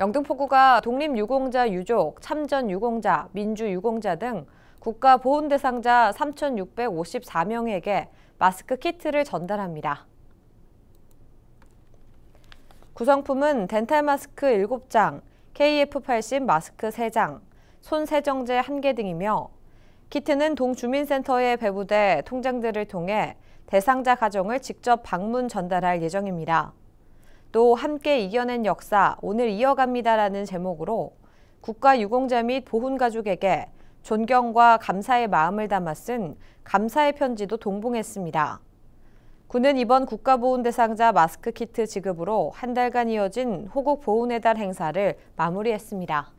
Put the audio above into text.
영등포구가 독립유공자 유족, 참전 유공자, 민주 유공자 등 국가 보훈 대상자 3,654명에게 마스크 키트를 전달합니다. 구성품은 덴탈 마스크 7장, KF80 마스크 3장, 손 세정제 1개 등이며 키트는 동주민센터에 배부돼 통장들을 통해 대상자 가정을 직접 방문 전달할 예정입니다. 또 함께 이겨낸 역사 오늘 이어갑니다라는 제목으로 국가 유공자 및 보훈 가족에게 존경과 감사의 마음을 담아 쓴 감사의 편지도 동봉했습니다. 군은 이번 국가보훈대상자 마스크 키트 지급으로 한 달간 이어진 호국 보훈의 달 행사를 마무리했습니다.